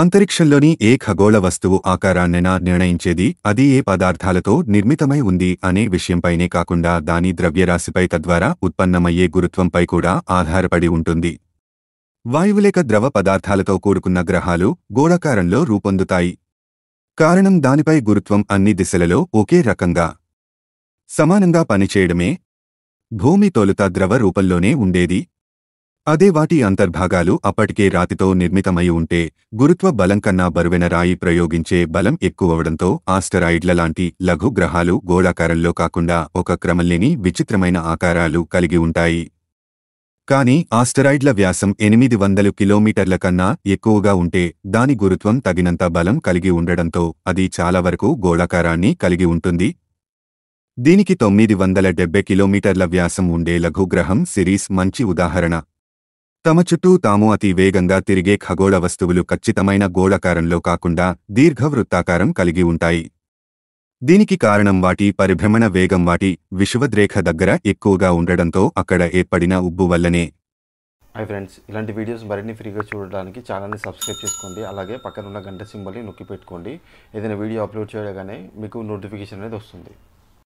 అంతరిక్షంలోని ఏ ఖగోళ వస్తువు ఆకారాన్నైనా నిర్ణయించేది అది ఏ పదార్థాలతో నిర్మితమై ఉంది అనే విషయంపైనే కాకుండా దాని ద్రవ్యరాశిపై తద్వారా ఉత్పన్నమయ్యే గురుత్వంపై కూడా ఆధారపడి ఉంటుంది వాయువులేక ద్రవ పదార్థాలతో కూడుకున్న గ్రహాలు గోళాకారంలో రూపొందుతాయి కారణం దానిపై గురుత్వం అన్ని దిశలలో ఒకే రకంగా సమానంగా పనిచేయడమే భూమి తొలుత ద్రవ రూపంలోనే ఉండేది అదే వాటి అంతర్భాగాలు అప్పటికే రాతితో నిర్మితమై ఉంటే గురుత్వ బలం కన్నా బరువెన రాయి ప్రయోగించే బలం ఎక్కువవడంతో ఆస్టరాయిడ్ల లాంటి లఘు గ్రహాలు గోళాకారంలో కాకుండా ఒక క్రమంలేని విచిత్రమైన ఆకారాలు కలిగి ఉంటాయి కాని ఆస్టరాయిడ్ల వ్యాసం ఎనిమిది వందలు కిలోమీటర్ల కన్నా ఎక్కువగా ఉంటే దాని గురుత్వం తగినంత బలం కలిగి ఉండడంతో అది చాలా వరకు గోళాకారాన్ని కలిగి ఉంటుంది దీనికి తొమ్మిది వందల డెబ్బై కిలోమీటర్ల వ్యాసం ఉండే లఘుగ్రహం సిరీస్ మంచి ఉదాహరణ తమ చుట్టూ తాము అతి వేగంగా తిరిగే ఖగోళ వస్తువులు ఖచ్చితమైన గోళకారంలో కాకుండా దీర్ఘవృత్తాకారం కలిగి ఉంటాయి దీనికి కారణం వాటి పరిభ్రమణ వేగం వాటి విశ్వద్రేఖ దగ్గర ఎక్కువగా ఉండడంతో అక్కడ ఏర్పడిన ఉబ్బు వల్లనే హై ఫ్రెండ్స్ ఇలాంటి వీడియోస్ మరిన్ని ఫ్రీగా చూడడానికి ఛానల్ని సబ్స్క్రైబ్ చేసుకోండి అలాగే పక్కన ఉన్న గంట సింబల్ని నొక్కి పెట్టుకోండి ఏదైనా వీడియో అప్లోడ్ చేయగానే మీకు నోటిఫికేషన్ అనేది వస్తుంది